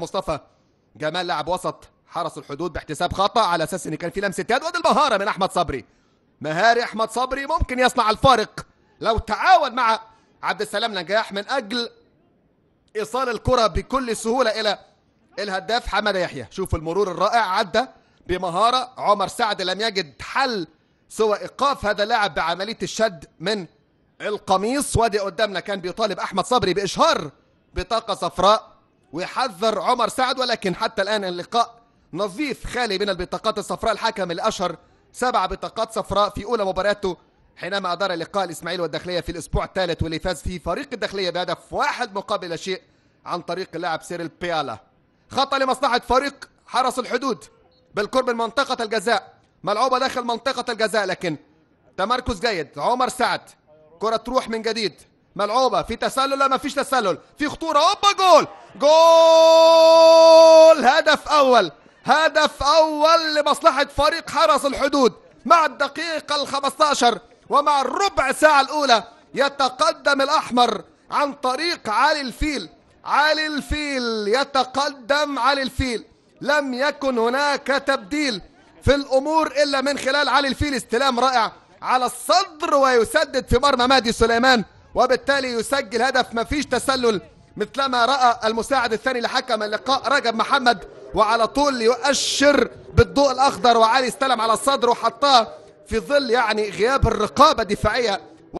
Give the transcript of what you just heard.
مصطفى جمال لاعب وسط حرس الحدود باحتساب خطا على اساس ان كان في لمسه يد وادي المهاره من احمد صبري مهاري احمد صبري ممكن يصنع الفارق لو تعاون مع عبد السلام نجاح من اجل ايصال الكره بكل سهوله الى الهداف حماده يحيى شوف المرور الرائع عدى بمهاره عمر سعد لم يجد حل سوى ايقاف هذا اللاعب بعمليه الشد من القميص وادي قدامنا كان بيطالب احمد صبري باشهار بطاقه صفراء ويحذر عمر سعد ولكن حتى الآن اللقاء نظيف خالي من البطاقات الصفراء الحكم الأشهر سبع بطاقات صفراء في أولى مبارياته حينما أدار لقاء الإسماعيلي والداخلية في الأسبوع الثالث واللي فاز فيه فريق الداخلية بهدف واحد مقابل شيء عن طريق اللاعب سيريل بيالا خطأ لمصلحة فريق حرس الحدود بالقرب من منطقة الجزاء ملعوبة داخل منطقة الجزاء لكن تمركز جيد عمر سعد كرة تروح من جديد ملعوبه في تسلل لا ما فيش تسلل في خطوره هوبا جول جول هدف اول هدف اول لمصلحه فريق حرس الحدود مع الدقيقه ال15 ومع الربع ساعه الاولى يتقدم الاحمر عن طريق علي الفيل علي الفيل يتقدم علي الفيل لم يكن هناك تبديل في الامور الا من خلال علي الفيل استلام رائع على الصدر ويسدد في مرمى مهدي سليمان وبالتالي يسجل هدف ما فيش تسلل مثلما رأى المساعد الثاني لحكم اللقاء رجب محمد وعلى طول يؤشر بالضوء الأخضر وعلي استلم على الصدر وحطاه في ظل يعني غياب الرقابة الدفاعية